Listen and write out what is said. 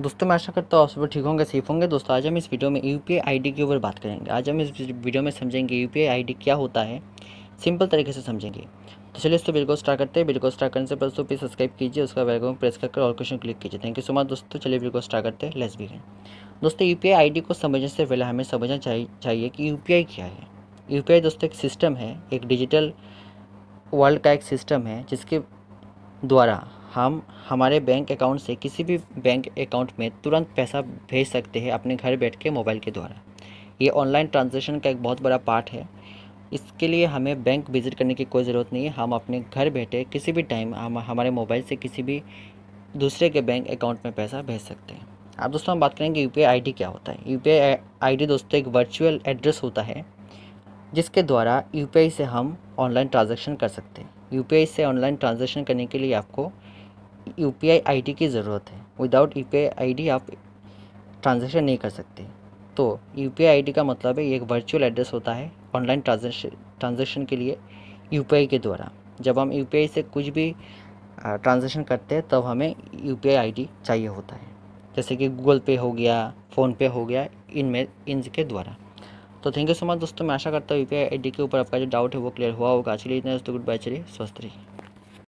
दोस्तों मैं आशा करता हूँ आप सब ठीक होंगे सेफ होंगे दोस्तों आज हम इस वीडियो में यू पी आई के ऊपर बात करेंगे आज हम इस वीडियो में समझेंगे यू पी आई क्या होता है सिंपल तरीके से समझेंगे तो चलिए दोस्तों बिल्कुल स्टार्ट करते हैं बिल्कुल को स्टार्ट करने से पहले दोस्तों सब्सक्राइब कीजिए उसका बेल प्रेस करके और क्वेश्चन क्लिक कीजिए थैंक यू सो मच दोस्तों चलिए बिल्कुल स्टार्ट करते हैं भी है दोस्तों यू पी को समझने से पहले हमें समझना चाहिए कि यू क्या है यू दोस्तों एक सिस्टम है एक डिजिटल वर्ल्ड का एक सिस्टम है जिसके द्वारा हम हमारे बैंक अकाउंट से किसी भी बैंक अकाउंट में तुरंत पैसा भेज सकते हैं अपने घर बैठ के मोबाइल के द्वारा ये ऑनलाइन ट्रांजेक्शन का एक बहुत बड़ा पार्ट है इसके लिए हमें बैंक विज़िट करने की कोई ज़रूरत नहीं है हम अपने घर बैठे किसी भी टाइम हम हमारे मोबाइल से किसी भी दूसरे के बैंक अकाउंट में पैसा भेज सकते हैं अब दोस्तों हम बात करेंगे यू पी क्या होता है यू पी दोस्तों एक वर्चुअल एड्रेस होता है जिसके द्वारा यू से हम ऑनलाइन ट्रांजेक्शन कर सकते हैं यू से ऑनलाइन ट्रांजेक्शन करने के लिए आपको U P I I D की ज़रूरत है without U P I I D आप ट्रांजेक्शन नहीं कर सकते तो U P I I D का मतलब है एक वर्चुअल एड्रेस होता है ऑनलाइन ट्रांजेक्शन ट्रांजेक्शन के लिए यू पी आई के द्वारा जब हम यू पी आई से कुछ भी ट्रांजेक्शन करते हैं तब तो हमें U P I I D चाहिए होता है जैसे कि गूगल पे हो गया फ़ोनपे हो गया इनमें इनके द्वारा तो थैंक यू सो मच दोस्तों मैं आशा करता हूँ U P I I D के ऊपर आपका जो डाउट है वो क्लियर हुआ होगा चलिए इतना दोस्तों गुड बाय चलिए स्वस्थ रहिए